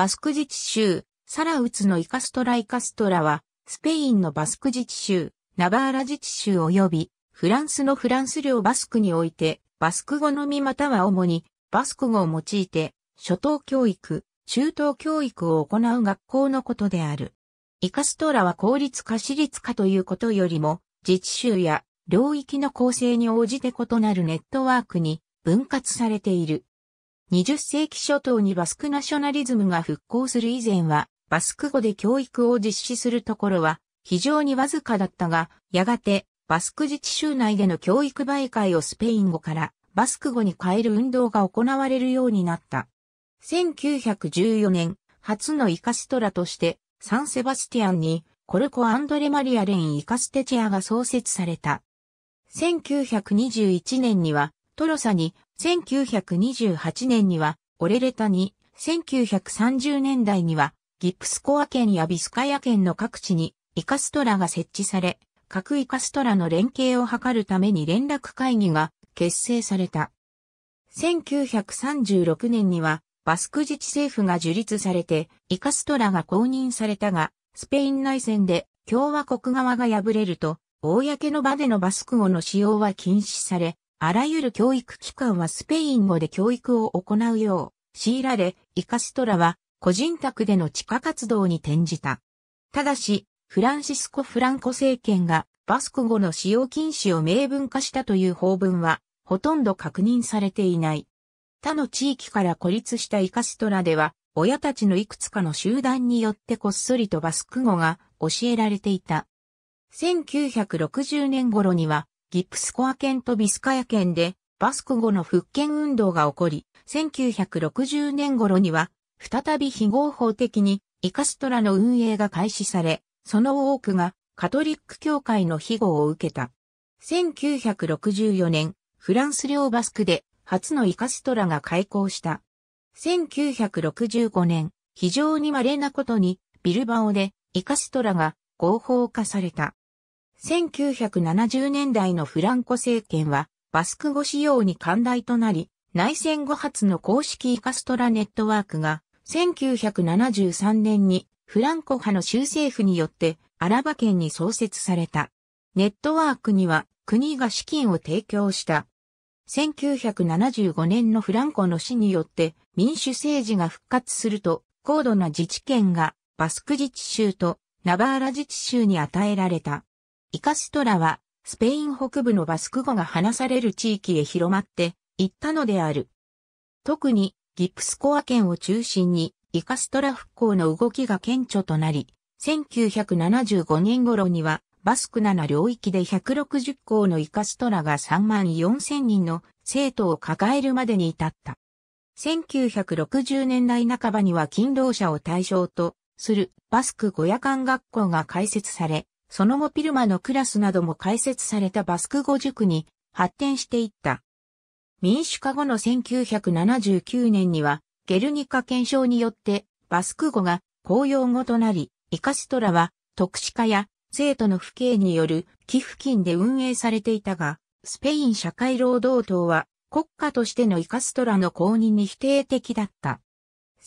バスク自治州、サラウツのイカストライカストラは、スペインのバスク自治州、ナバーラ自治州及び、フランスのフランス領バスクにおいて、バスク語のみまたは主に、バスク語を用いて、初等教育、中等教育を行う学校のことである。イカストラは公立か私立かということよりも、自治州や領域の構成に応じて異なるネットワークに分割されている。20世紀初頭にバスクナショナリズムが復興する以前は、バスク語で教育を実施するところは非常にわずかだったが、やがてバスク自治州内での教育媒介をスペイン語からバスク語に変える運動が行われるようになった。1914年、初のイカストラとしてサンセバスティアンにコルコ・アンドレ・マリア・レン・イカステチェアが創設された。1921年にはトロサに1928年にはオレレタに、1930年代にはギプスコア県やビスカヤ県の各地にイカストラが設置され、各イカストラの連携を図るために連絡会議が結成された。1936年にはバスク自治政府が樹立されてイカストラが公認されたが、スペイン内戦で共和国側が敗れると、公の場でのバスク語の使用は禁止され、あらゆる教育機関はスペイン語で教育を行うよう強いられ、イカストラは個人宅での地下活動に転じた。ただし、フランシスコ・フランコ政権がバスク語の使用禁止を明文化したという法文はほとんど確認されていない。他の地域から孤立したイカストラでは、親たちのいくつかの集団によってこっそりとバスク語が教えられていた。1960年頃にはギプスコア県とビスカヤ県で、バスク語の復権運動が起こり、1960年頃には、再び非合法的にイカストラの運営が開始され、その多くがカトリック教会の庇護を受けた。1964年、フランス領バスクで初のイカストラが開校した。1965年、非常に稀なことにビルバオでイカストラが合法化された。1970年代のフランコ政権は、バスク語仕様に寛大となり、内戦後発の公式イカストラネットワークが、1973年にフランコ派の州政府によってアラバ県に創設された。ネットワークには国が資金を提供した。1975年のフランコの死によって民主政治が復活すると高度な自治権がバスク自治州とナバーラ自治州に与えられた。イカストラは、スペイン北部のバスク語が話される地域へ広まっていったのである。特に、ギプスコア県を中心に、イカストラ復興の動きが顕著となり、1975年頃には、バスク7領域で160校のイカストラが3万4000人の生徒を抱えるまでに至った。1960年代半ばには勤労者を対象とするバスク五夜間学校が開設され、その後ピルマのクラスなども開設されたバスク語塾に発展していった。民主化後の1979年には、ゲルニカ憲章によって、バスク語が公用語となり、イカストラは、特殊化や生徒の不敬による寄付金で運営されていたが、スペイン社会労働党は、国家としてのイカストラの公認に否定的だった。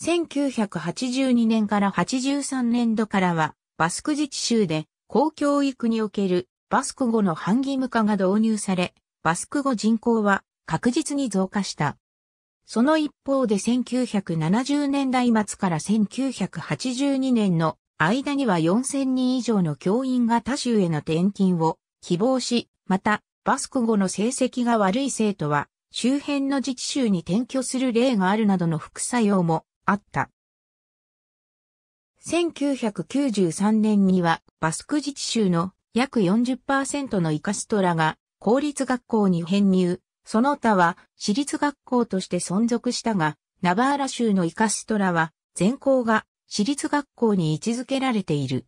1982年から83年度からは、バスク自治州で公教育におけるバスク語の反義務化が導入され、バスク語人口は確実に増加した。その一方で1970年代末から1982年の間には4000人以上の教員が他州への転勤を希望し、また、バスク語の成績が悪い生徒は周辺の自治州に転居する例があるなどの副作用もあった。1993年にはバスク自治州の約40%のイカストラが公立学校に編入、その他は私立学校として存続したが、ナバーラ州のイカストラは全校が私立学校に位置づけられている。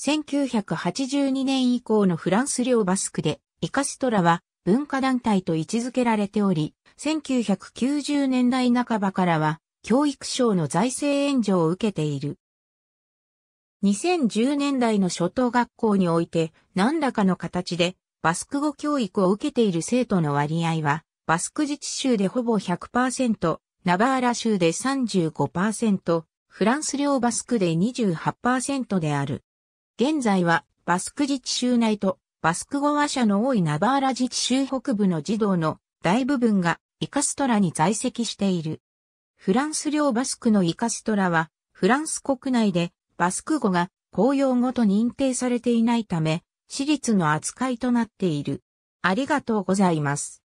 1982年以降のフランス領バスクで、イカストラは文化団体と位置づけられており、1990年代半ばからは教育省の財政援助を受けている。2010年代の初等学校において何らかの形でバスク語教育を受けている生徒の割合はバスク自治州でほぼ100%、ナバーラ州で35%、フランス領バスクで28%である。現在はバスク自治州内とバスク語話者の多いナバーラ自治州北部の児童の大部分がイカストラに在籍している。フランス領バスクのイカストラはフランス国内でバスク語が公用語と認定されていないため、私立の扱いとなっている。ありがとうございます。